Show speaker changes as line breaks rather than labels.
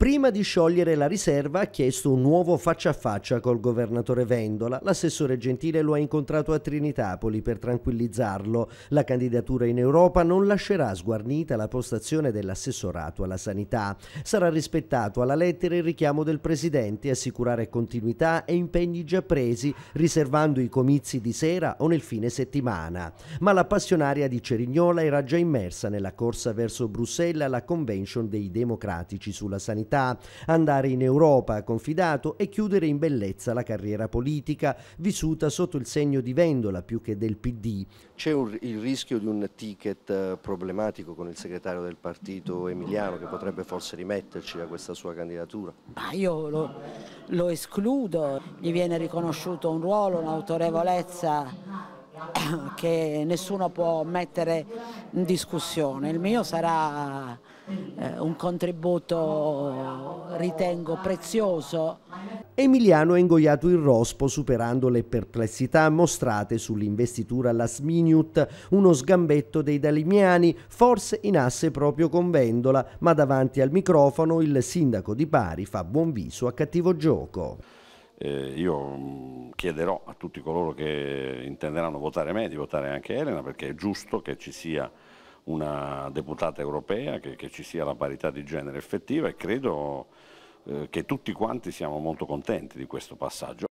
Prima di sciogliere la riserva ha chiesto un nuovo faccia a faccia col governatore Vendola. L'assessore Gentile lo ha incontrato a Trinitapoli per tranquillizzarlo. La candidatura in Europa non lascerà sguarnita la postazione dell'assessorato alla sanità. Sarà rispettato alla lettera il richiamo del Presidente, assicurare continuità e impegni già presi, riservando i comizi di sera o nel fine settimana. Ma la passionaria di Cerignola era già immersa nella corsa verso Bruxelles alla convention dei democratici sulla sanità volontà, andare in Europa, confidato, e chiudere in bellezza la carriera politica, vissuta sotto il segno di Vendola più che del PD.
C'è il rischio di un ticket eh, problematico con il segretario del partito Emiliano che potrebbe forse rimetterci da questa sua candidatura?
Ma io lo, lo escludo, gli viene riconosciuto un ruolo, un'autorevolezza che nessuno può mettere in discussione. Il mio sarà eh, un contributo, ritengo, prezioso.
Emiliano ha ingoiato il rospo superando le perplessità mostrate sull'investitura last minute, uno sgambetto dei dalimiani, forse in asse proprio con Vendola, ma davanti al microfono il sindaco di Bari fa buon viso a cattivo gioco.
Eh, io mm, chiederò a tutti coloro che intenderanno votare me di votare anche Elena perché è giusto che ci sia una deputata europea, che, che ci sia la parità di genere effettiva e credo eh, che tutti quanti siamo molto contenti di questo passaggio.